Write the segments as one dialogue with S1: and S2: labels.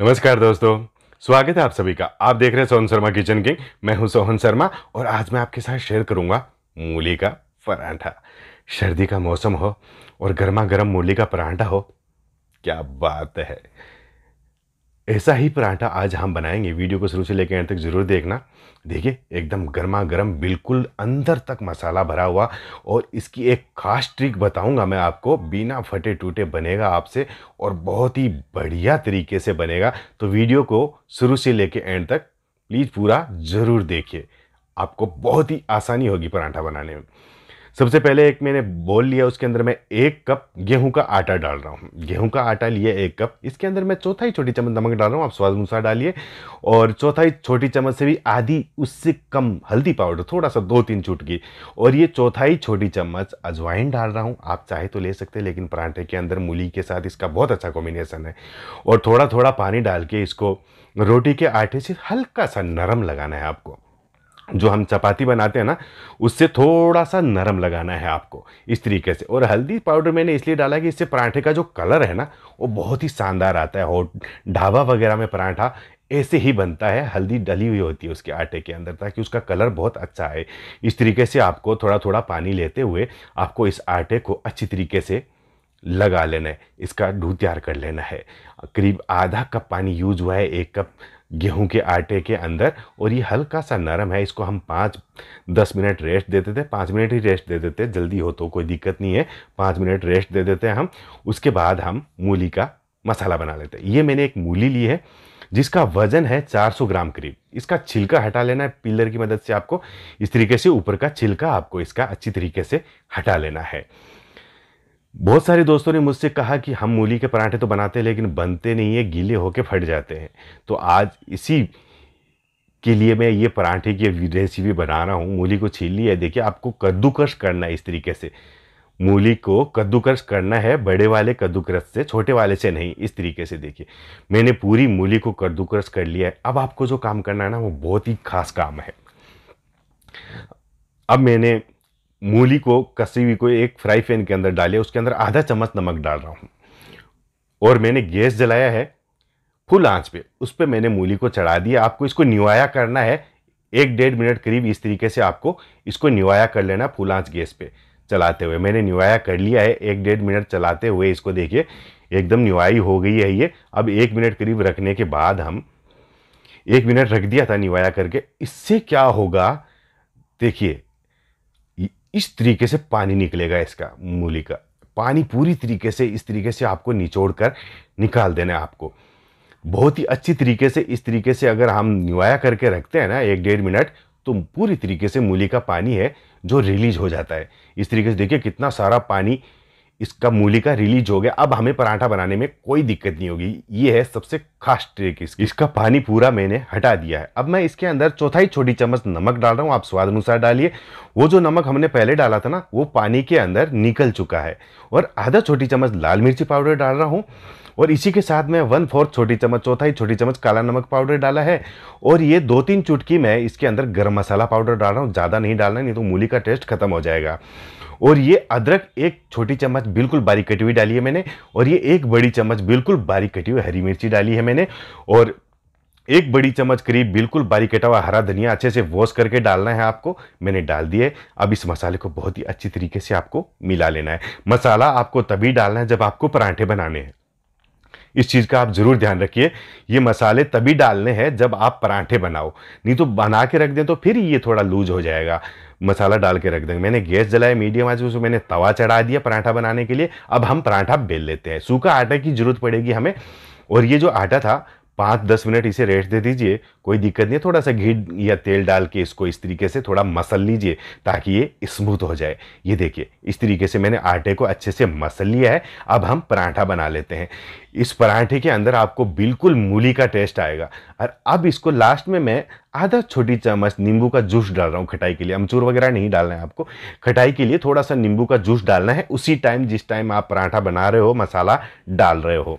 S1: नमस्कार दोस्तों स्वागत है आप सभी का आप देख रहे हैं सोहन शर्मा किचन किंग मैं हूं सोहन शर्मा और आज मैं आपके साथ शेयर करूंगा मूली का परांठा सर्दी का मौसम हो और गर्मा गर्म मूली का परांठा हो क्या बात है ऐसा ही पराठा आज हम बनाएंगे वीडियो को शुरू से लेकर एंड तक ज़रूर देखना देखिए एकदम गर्मा गर्म बिल्कुल अंदर तक मसाला भरा हुआ और इसकी एक खास ट्रिक बताऊंगा मैं आपको बिना फटे टूटे बनेगा आपसे और बहुत ही बढ़िया तरीके से बनेगा तो वीडियो को शुरू से लेकर एंड तक प्लीज़ पूरा ज़रूर देखिए आपको बहुत ही आसानी होगी पराठा बनाने में सबसे पहले एक मैंने बोल लिया उसके अंदर मैं एक कप गेहूं का आटा डाल रहा हूँ गेहूं का आटा लिया एक कप इसके अंदर मैं चौथाई छोटी चम्मच नमक डाल रहा हूँ आप स्वाद अनुसार डालिए और चौथाई छोटी चम्मच से भी आधी उससे कम हल्दी पाउडर थोड़ा सा दो तीन चुटकी और ये चौथाई छोटी चम्मच अजवाइन डाल रहा हूँ आप चाहे तो ले सकते हैं लेकिन पराठे के अंदर मूली के साथ इसका बहुत अच्छा कॉम्बिनेसन है और थोड़ा थोड़ा पानी डाल के इसको रोटी के आटे से हल्का सा नरम लगाना है आपको जो हम चपाती बनाते हैं ना उससे थोड़ा सा नरम लगाना है आपको इस तरीके से और हल्दी पाउडर मैंने इसलिए डाला कि इससे पराठे का जो कलर है ना वो बहुत ही शानदार आता है और ढाबा वगैरह में पराठा ऐसे ही बनता है हल्दी डली हुई होती है उसके आटे के अंदर ताकि उसका कलर बहुत अच्छा आए इस तरीके से आपको थोड़ा थोड़ा पानी लेते हुए आपको इस आटे को अच्छी तरीके से लगा लेना है इसका डू तैयार कर लेना है करीब आधा कप पानी यूज हुआ है एक कप गेहूं के आटे के अंदर और ये हल्का सा नरम है इसको हम पाँच दस मिनट रेस्ट देते थे पाँच मिनट ही रेस्ट दे देते जल्दी हो तो कोई दिक्कत नहीं है पाँच मिनट रेस्ट दे देते हैं हम उसके बाद हम मूली का मसाला बना लेते हैं ये मैंने एक मूली ली है जिसका वजन है 400 ग्राम करीब इसका छिलका हटा लेना है पिलर की मदद से आपको इस तरीके से ऊपर का छिलका आपको इसका अच्छी तरीके से हटा लेना है बहुत सारे दोस्तों ने मुझसे कहा कि हम मूली के पराठे तो बनाते हैं लेकिन बनते नहीं है गीले होके फट जाते हैं तो आज इसी के लिए मैं ये पराठे की रेसिपी बना रहा हूँ मूली को छील लिया देखिए आपको कद्दूकस करना है इस तरीके से मूली को कद्दूकस करना है बड़े वाले कद्दूकश से छोटे वाले से नहीं इस तरीके से देखिए मैंने पूरी मूली को कद्दूकश कर लिया है अब आपको जो काम करना है ना वो बहुत ही खास काम है अब मैंने मूली को कसी हुई को एक फ्राई पैन के अंदर डाले उसके अंदर आधा चम्मच नमक डाल रहा हूँ और मैंने गैस जलाया है फुल आंच पे उस पर मैंने मूली को चढ़ा दिया आपको इसको निवाया करना है एक डेढ़ मिनट करीब इस तरीके से आपको इसको निवाया कर लेना फुल आंच गैस पे चलाते हुए मैंने निवाया कर लिया है एक डेढ़ मिनट चलाते हुए इसको देखिए एकदम निवाई हो गई है ये अब एक मिनट करीब रखने के बाद हम एक मिनट रख दिया था निवाया करके इससे क्या होगा देखिए इस तरीके से पानी निकलेगा इसका मूली का पानी पूरी तरीके से इस तरीके से आपको निचोड़ कर निकाल देना है आपको बहुत ही अच्छी तरीके से इस तरीके से अगर हम निवाया करके रखते हैं ना एक डेढ़ मिनट तो पूरी तरीके से मूली का पानी है जो रिलीज हो जाता है इस तरीके से देखिए कितना सारा पानी इसका मूली का रिलीज हो गया अब हमें पराठा बनाने में कोई दिक्कत नहीं होगी ये है सबसे खास ट्रिक इसकी इसका पानी पूरा मैंने हटा दिया है अब मैं इसके अंदर चौथाई छोटी चम्मच नमक डाल रहा हूँ आप स्वाद अनुसार डालिए वो जो नमक हमने पहले डाला था ना वो पानी के अंदर निकल चुका है और आधा छोटी चम्मच लाल मिर्ची पाउडर डाल रहा हूँ और इसी के साथ मैं वन फोर्थ छोटी चम्मच चौथाई छोटी चम्मच काला नमक पाउडर डाला है और ये दो तीन चुटकी मैं इसके अंदर गर्म मसाला पाउडर डाल रहा हूँ ज़्यादा नहीं डालना नहीं तो मूली का टेस्ट खत्म हो जाएगा और ये अदरक एक छोटी चम्मच बिल्कुल बारीक कटी हुई डाली है मैंने और ये एक बड़ी चम्मच बिल्कुल बारीक कटी हुई हरी मिर्ची डाली है मैंने और एक बड़ी चम्मच करीब बिल्कुल बारीक कटा हुआ हरा धनिया अच्छे से वॉश करके डालना है आपको मैंने डाल दिए अब इस मसाले को बहुत ही अच्छी तरीके से आपको मिला लेना है मसाला आपको तभी डालना है जब आपको पराठे बनाने हैं इस चीज़ का आप ज़रूर ध्यान रखिए ये मसाले तभी डालने हैं जब आप पराठे बनाओ नहीं तो बना के रख दें तो फिर ये थोड़ा लूज हो जाएगा मसाला डाल के रख देंगे मैंने गैस जलाया मीडियम आज उसमें मैंने तवा चढ़ा दिया पराठा बनाने के लिए अब हम पराठा बेल लेते हैं सूखा आटा की जरूरत पड़ेगी हमें और ये जो आटा था पाँच दस मिनट इसे रेस्ट दे दीजिए कोई दिक्कत नहीं है थोड़ा सा घी या तेल डाल के इसको इस तरीके से थोड़ा मसल लीजिए ताकि ये स्मूथ हो जाए ये देखिए इस तरीके से मैंने आटे को अच्छे से मसल लिया है अब हम पराठा बना लेते हैं इस पराठे के अंदर आपको बिल्कुल मूली का टेस्ट आएगा और अब इसको लास्ट में मैं आधा छोटी चम्मच नींबू का जूस डाल रहा हूँ खटाई के लिए अमचूर वगैरह नहीं डालना है आपको खटाई के लिए थोड़ा सा नींबू का जूस डालना है उसी टाइम जिस टाइम आप पराठा बना रहे हो मसाला डाल रहे हो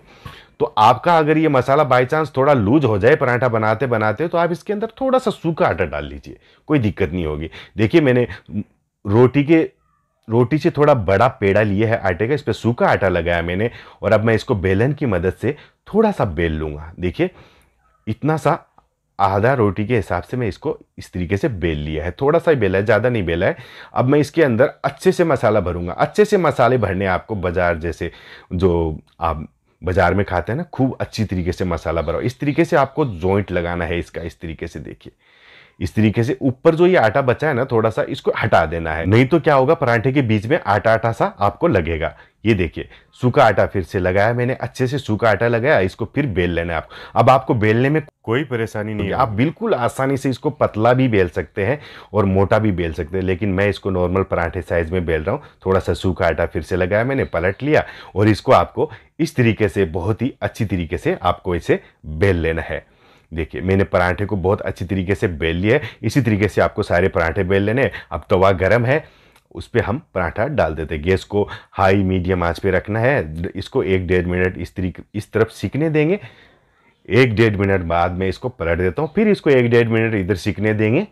S1: तो आपका अगर ये मसाला बाई चांस थोड़ा लूज हो जाए पराठा बनाते बनाते तो आप इसके अंदर थोड़ा सा सूखा आटा डाल लीजिए कोई दिक्कत नहीं होगी देखिए मैंने रोटी के रोटी से थोड़ा बड़ा पेड़ा लिए है आटे का इस पर सूखा आटा लगाया मैंने और अब मैं इसको बेलन की मदद से थोड़ा सा बेल लूँगा देखिए इतना सा आधा रोटी के हिसाब से मैं इसको इस तरीके से बेल लिया है थोड़ा सा ही बेला है ज़्यादा नहीं बेला है अब मैं इसके अंदर अच्छे से मसाला भरूंगा अच्छे से मसाले भरने आपको बाज़ार जैसे जो आप बाज़ार में खाते हैं ना खूब अच्छी तरीके से मसाला भरा इस तरीके से आपको जॉइंट लगाना है इसका इस तरीके से देखिए इस तरीके से ऊपर जो ये आटा बचा है ना थोड़ा सा इसको हटा देना है नहीं तो क्या होगा पराठे के बीच में आटा आटा सा आपको लगेगा ये देखिए सूखा आटा फिर से लगाया मैंने अच्छे से सूखा आटा लगाया इसको फिर बेल लेना है आप अब आपको बेलने में कोई परेशानी नहीं है आप बिल्कुल आसानी से इसको पतला भी बेल सकते हैं और मोटा भी बेल सकते हैं लेकिन मैं इसको नॉर्मल पराठे साइज में बेल रहा हूँ थोड़ा सा सूखा आटा फिर से लगाया मैंने पलट लिया और इसको आपको इस तरीके से बहुत ही अच्छी तरीके से आपको इसे बेल लेना है देखिए मैंने पराठे को बहुत अच्छी तरीके से बेल लिया है इसी तरीके से आपको सारे पराठे बेल लेने अब तवा गर्म है उस पर हम पराठा डाल देते हैं गैस को हाई मीडियम आँच पर रखना है इसको एक डेढ़ मिनट इस तरीके इस तरफ सीखने देंगे एक डेढ़ मिनट बाद में इसको पलट देता हूँ फिर इसको एक डेढ़ मिनट इधर सीखने देंगे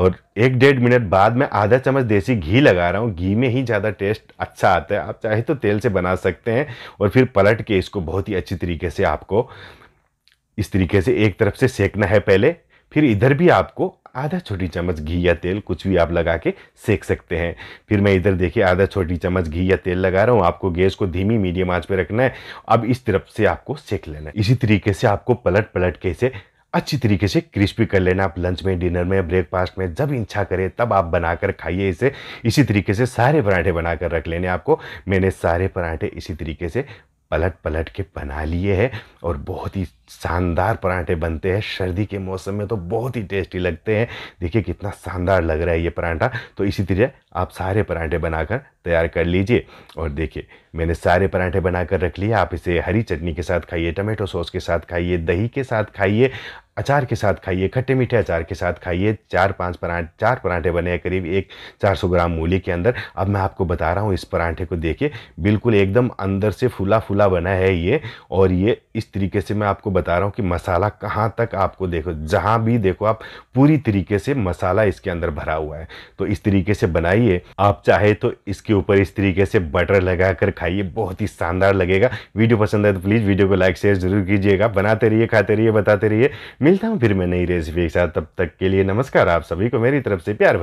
S1: और एक डेढ़ मिनट बाद में आधा चम्मच देसी घी लगा रहा हूँ घी में ही ज़्यादा टेस्ट अच्छा आता है आप चाहे तो तेल से बना सकते हैं और फिर पलट के इसको बहुत ही अच्छी तरीके से आपको इस तरीके से एक तरफ से सेकना है पहले फिर इधर भी आपको आधा छोटी चम्मच घी या तेल कुछ भी आप लगा के सेक सकते हैं फिर मैं इधर देखिए आधा छोटी चम्मच घी या तेल लगा रहा हूँ आपको गैस को धीमी मीडियम आंच पे रखना है अब इस तरफ से आपको सेक लेना है इसी तरीके से आपको पलट पलट के इसे अच्छी तरीके से क्रिस्पी कर लेना आप लंच में डिनर में ब्रेकफास्ट में जब इच्छा करें तब आप बनाकर खाइए इसे इसी तरीके से सारे पराठे बनाकर रख लेने आपको मैंने सारे पराठे इसी तरीके से पलट पलट के बना लिए हैं और बहुत ही शानदार पराठे बनते हैं सर्दी के मौसम में तो बहुत ही टेस्टी लगते हैं देखिए कितना शानदार लग रहा है ये पराठा तो इसी तरह आप सारे पराठे बनाकर तैयार कर लीजिए और देखिए मैंने सारे पराठे बनाकर रख लिए आप इसे हरी चटनी के साथ खाइए टमाटो सॉस के साथ खाइए दही के साथ खाइए अचार के साथ खाइए खट्टे मीठे अचार के साथ खाइए चार पांच पराठे चार पराठे बने हैं करीब एक चार सौ ग्राम मूली के अंदर अब मैं आपको बता रहा हूँ इस पराठे को देखिए बिल्कुल एकदम अंदर से फुला फुला बना है ये और ये इस तरीके से मैं आपको बता रहा हूँ कि मसाला कहाँ तक आपको देखो जहाँ भी देखो आप पूरी तरीके से मसाला इसके अंदर भरा हुआ है तो इस तरीके से बनाइए आप चाहे तो इसके ऊपर इस तरीके से बटर लगा कर खाइए बहुत ही शानदार लगेगा वीडियो पसंद है तो प्लीज़ वीडियो को लाइक शेयर जरूर कीजिएगा बनाते रहिए खाते रहिए बताते रहिए मिलता हूँ फिर मैं नई रेसिपी के साथ तब तक के लिए नमस्कार आप सभी को मेरी तरफ से प्यार